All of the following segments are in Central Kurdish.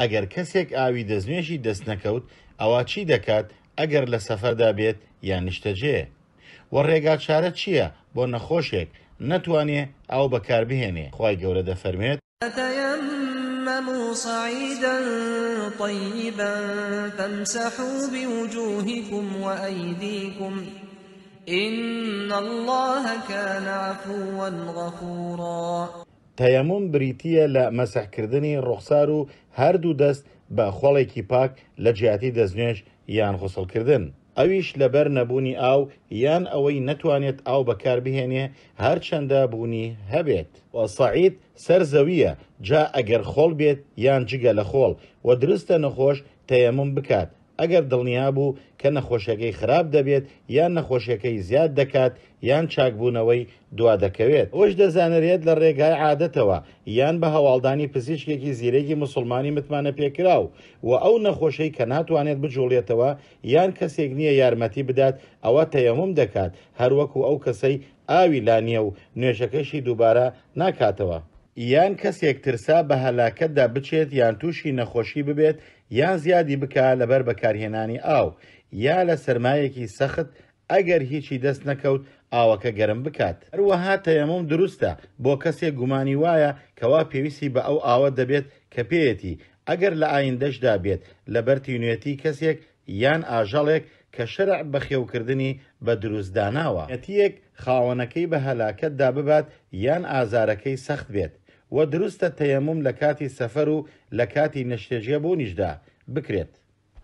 ئەگەر کەسێک ئاوی دەستنوێژی دەست نەکەوت ئەوە چی دەکات ئەگەر لە سەفەردا بێت یان نیشتەجێ وە ڕێگا چارە چییە بۆ نەخۆشێک نەتوانێ ئەو بەکاربهێنێ خی گەورە دەفەرمێت صعيدا طيبا فامسحوا بوجوهكم وأيديكم إن الله كان عفوا غفورا تەیەمون بریتە لە مەسەحکردنی ڕوخسار و هەردوو دەست بە خۆڵێکی پاک لە جیاتی دەستنوێژ یان غسڵکردن. ئەویش لەبەر نەبوونی ئاو یان ئەوەی نەتوانێت ئاو بەکاربهێنێ هەرچەندە بوونی هەبێت و سعید سەرزەویە جا ئەگەر خۆڵ بێت یان جگە لە خۆڵ و درستە نەخۆش تەیەمون بکات ئەگەر دڵنیا بوو کە نەخۆشیەکەی خراپ دەبێت یان نەخۆشیەکەی زیاد دەکات یان چاکبوونەوەی دوا دەکەوێت ئەوش دەزانرێت لە ڕێگای عادەتەوە یان بە هەواڵدانی پزیشکێکی زیرەی مسلمانی متمانە پێکراو و ئەو نەخۆشەی کە ناتوانێت بجوڵێتەوە یان کەسێک نییە یارمەتی بدات ئەوە تەیەمم دەکات هەروەکو ئەو کەسەی ئاوی لا نییە و نوێژەکەشی دووبارە ناکاتەوە. یان کەسێک ترسا بە هەلاکەتدا بچێت یان تووشی نەخۆشی ببێت یان زیادی بکە لەبەر بەکارهێنانی ئاو یا لە سرمایەکی سەخت ئەگەر هیچی دەست نەکەوت ئاوەکە گەرم بکات هەروەها تەیەمم دروستە بۆ کەسێک گومانی وایە کەوا پێویستی بە ئەو ئاوە دەبێت کە پێیەتی ئەگەر لە ئاین دەشدا بێت لە بەرتینوێتی کەسێک یان ئاژەڵێک کە شەرع بە خێوکردنی بە دروستداناوە ئەتیەک خاوەنەکەی بە هەلاکەتدا ببات یان ئازارەکەی سەخت بێت و دروستە تەیەموم لە کاتی سەفەر و لە کاتی نەشتێژە بوونیشدا بکرێت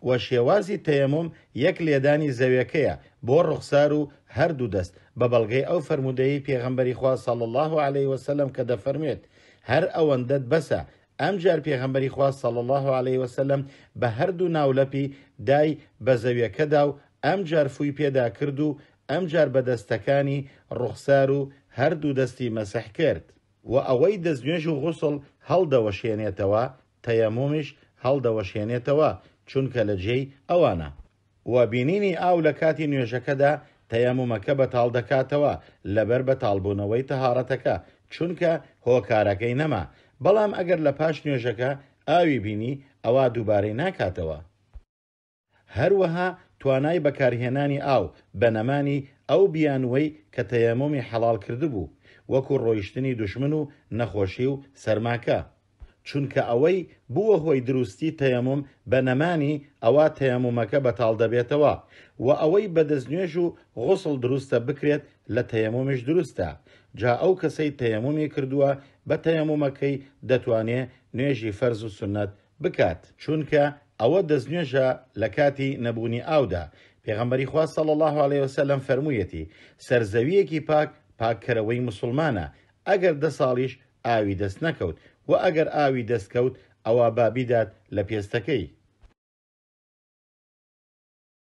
وە شێوازی تەیەموم یەک لێدانی زەویەکەیە بۆ ڕوخسار و هەردوو دەست بە بەڵگەی ئەو فرموودەیی پێغمبەری خوا سەڵ الله عليه وسلم کە دەفەرمێت هەر ئەوەندەت بەسە ئەمجار پێغمبەری خوا سەڵ الله عليه وسلم بە هەردوو ناولەپی دای بە زەویەکەدا و ئەمجار فوی پێدا کرد و ئەمجار بە دەستەکانی ڕوخسار و هەردوو دەستی مەسەح کرد. و ئەوەی دەستنوێژ و غوسڵ هەڵدەوەشێنێتەوە تەیەمومیش هەڵدەوەشێنێتەوە چونکە لە جێی ئەوانە و بینینی ئاو لە کاتی نوێژەکەدا تەیەمومەکە بەتاڵ دەکاتەوە لەبەر بەتالبوونەوەی تەهارەتەکە چونکە هۆکارەکەی نەما بەڵام ئەگەر لە پاش نوێژەکە ئاوی بینی ئەوە دووبارەی ناکاتەوە هەروەها توانای بەکارهێنانی ئاو بە نەمانی ئەو بیانوەی کە تەیەمومی حەڵال کردبوو وەکو ڕۆیشتنی دشمن و نەخۆشی و سەرماکە. چونکە ئەوەی بووە هۆی دروستی تەیەمم بە نەمانی ئەوە تەیەمومەکە بەتاڵ دەبێتەوە و ئەوەی بەدەستنوێژ و غسڵ دروستە بکرێت لە تەیەمومش دروستە جا ئەو کەسەی تەیەمومی کردووە بە تەیەمومەکەی دەتوانێت نوێژی فەرز و سنت بکات چونکە ئەوە دەستنوێژە لە کاتی نەبوونی ئاودا پێغەمبەری خوا سەڵ الله عليه وسلم فەرموویەتی سەرزەویەکی پاک پاکەرەوەی مسلمانە ئەگەر دە ساڵیش ئاوی دەست نەکەوت و ئەگەر ئاوی دەستکەوت ئەوە بابیدات لە پێستەکەی